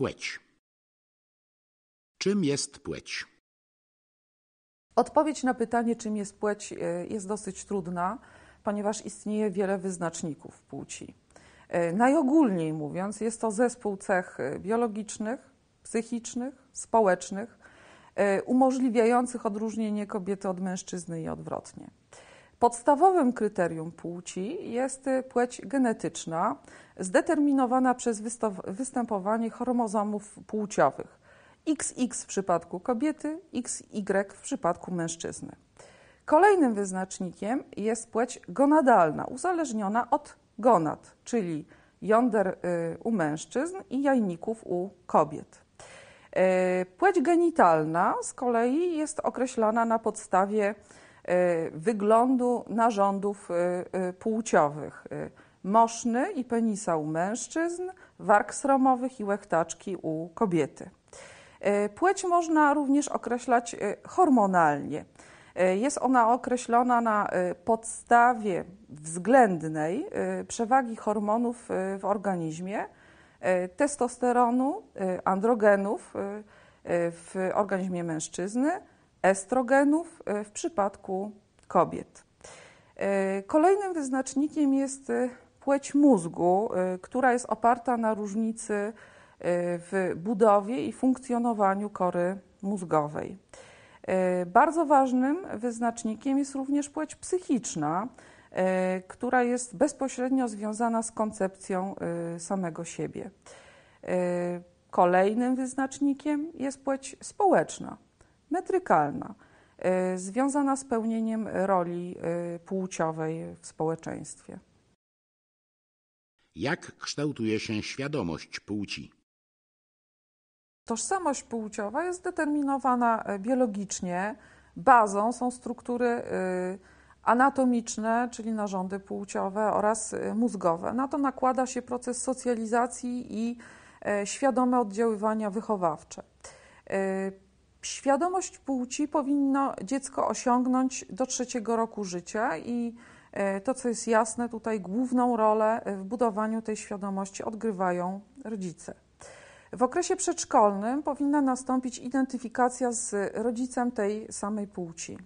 Płeć. Czym jest płeć? Odpowiedź na pytanie, czym jest płeć, e, jest dosyć trudna, ponieważ istnieje wiele wyznaczników płci. E, najogólniej mówiąc, jest to zespół cech e, biologicznych, psychicznych, społecznych, umożliwiających odróżnienie kobiety od mężczyzny i odwrotnie. Podstawowym kryterium płci jest y, płeć genetyczna, zdeterminowana przez występowanie chromozomów płciowych XX w przypadku kobiety, XY w przypadku mężczyzny. Kolejnym wyznacznikiem jest płeć gonadalna, uzależniona od gonad, czyli jąder y, u mężczyzn i jajników u kobiet. Y, płeć genitalna z kolei jest określana na podstawie E, wyglądu narządów e, e, płciowych moszny i penisa u mężczyzn, warg sromowych i łechtaczki u kobiety. Płeć można również określać hormonalnie. Jest ona określona na podstawie względnej przewagi hormonów w organizmie, testosteronu, androgenów w organizmie mężczyzny, estrogenów e, w przypadku kobiet. E, kolejnym wyznacznikiem jest e, płeć mózgu, która jest oparta na różnicy w budowie i funkcjonowaniu kory mózgowej. Bardzo ważnym wyznacznikiem jest również płeć psychiczna, która jest bezpośrednio związana z koncepcją samego siebie. Kolejnym wyznacznikiem jest płeć społeczna, metrykalna, y, związana z pełnieniem roli y, płciowej w społeczeństwie. Jak kształtuje się świadomość płci? Tożsamość płciowa jest determinowana y, biologicznie. Bazą są struktury anatomiczne, czyli narządy płciowe oraz mózgowe. Na to nakłada się proces socjalizacji i świadome oddziaływania wychowawcze. Świadomość płci powinno dziecko osiągnąć do trzeciego roku życia i e, to, co jest jasne, tutaj główną rolę w budowaniu tej świadomości odgrywają rodzice. W okresie przedszkolnym powinna nastąpić identyfikacja z rodzicem tej samej płci.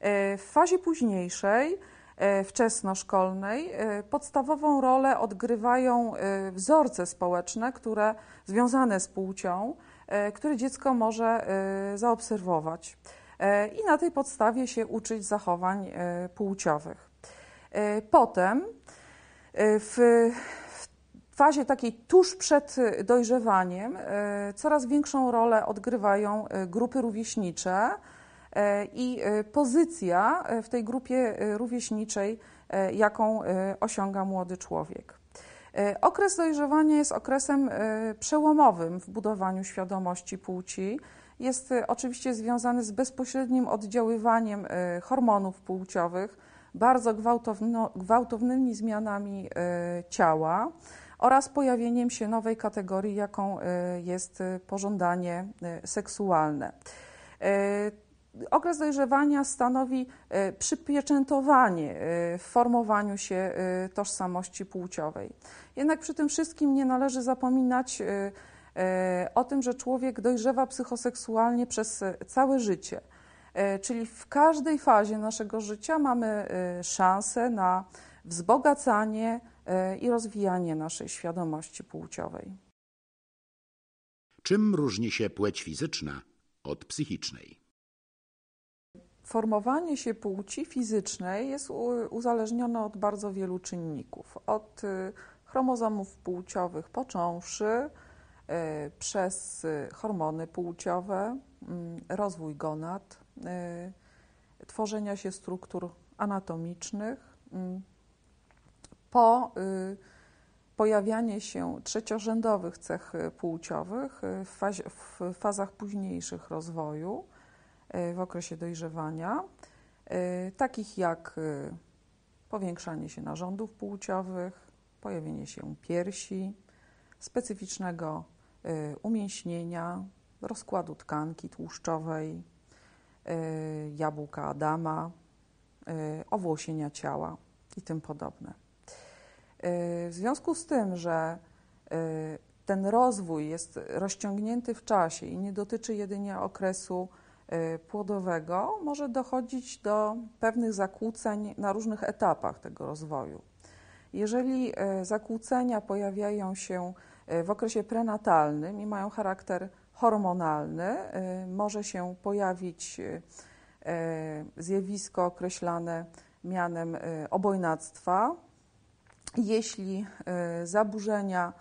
E, w fazie późniejszej, e, wczesnoszkolnej, podstawową rolę odgrywają wzorce społeczne, które związane z płcią, E, który dziecko może e, zaobserwować e, i na tej podstawie się uczyć zachowań płciowych. Potem w fazie takiej tuż przed dojrzewaniem coraz większą rolę odgrywają grupy rówieśnicze i pozycja w tej grupie rówieśniczej, jaką osiąga młody człowiek. E, okres dojrzewania jest okresem e, przełomowym w budowaniu świadomości płci. Jest e, oczywiście związany z bezpośrednim oddziaływaniem hormonów płciowych, bardzo gwałtowno, gwałtownymi zmianami ciała oraz pojawieniem się nowej kategorii, jaką jest pożądanie seksualne. Okres dojrzewania stanowi e, przypieczętowanie e, w formowaniu się e, tożsamości płciowej. Jednak przy tym wszystkim nie należy zapominać o tym, że człowiek dojrzewa psychoseksualnie przez całe życie. Czyli w każdej fazie naszego życia mamy szansę na wzbogacanie i rozwijanie naszej świadomości płciowej. Czym różni się płeć fizyczna od psychicznej? Formowanie się płci fizycznej jest uzależnione od bardzo wielu czynników. Od y, chromozomów płciowych począwszy, y, przez y, hormony płciowe, mm, rozwój gonad, tworzenia się struktur anatomicznych, mm, po pojawianie się trzeciorzędowych cech płciowych w, w fazach późniejszych rozwoju. E, w okresie dojrzewania, e, takich jak e, powiększanie się narządów płciowych, pojawienie się piersi, specyficznego umięśnienia, rozkładu tkanki tłuszczowej, jabłka Adama, owłosienia ciała i tym podobne. W związku z tym, że ten rozwój jest rozciągnięty w czasie i nie dotyczy jedynie okresu Y, płodowego może dochodzić do pewnych zakłóceń na różnych etapach tego rozwoju. Jeżeli y, zakłócenia pojawiają się y, w okresie prenatalnym i mają charakter hormonalny, może się pojawić zjawisko określane mianem obojnactwa. Jeśli zaburzenia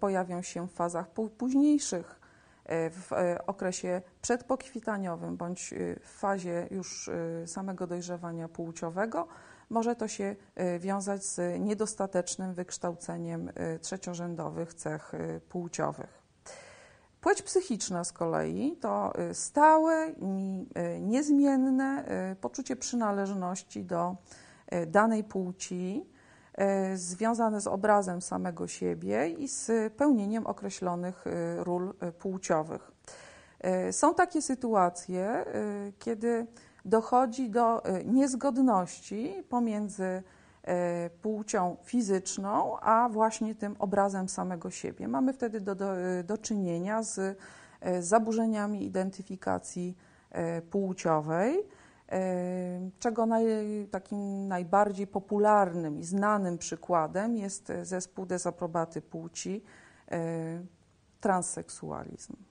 pojawią się w fazach późniejszych E, w e, okresie przedpokwitaniowym bądź e, w fazie już samego dojrzewania płciowego może to się wiązać z niedostatecznym wykształceniem trzeciorzędowych cech płciowych. Płeć psychiczna z kolei to stałe i niezmienne poczucie przynależności do danej płci, E, związane z obrazem samego siebie i z pełnieniem określonych e, ról e, płciowych. Są takie sytuacje, kiedy dochodzi do niezgodności pomiędzy płcią fizyczną, a właśnie tym obrazem samego siebie. Mamy wtedy do, do, do czynienia z zaburzeniami identyfikacji płciowej czego naj, takim najbardziej popularnym i znanym przykładem jest e, zespół dezaprobaty płci, e, transseksualizm.